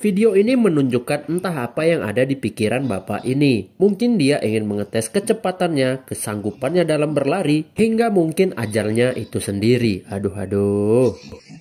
Video ini menunjukkan entah apa yang ada di pikiran bapak ini. Mungkin dia ingin mengetes kecepatannya, kesanggupannya dalam berlari, hingga mungkin ajalnya itu sendiri. Aduh, aduh.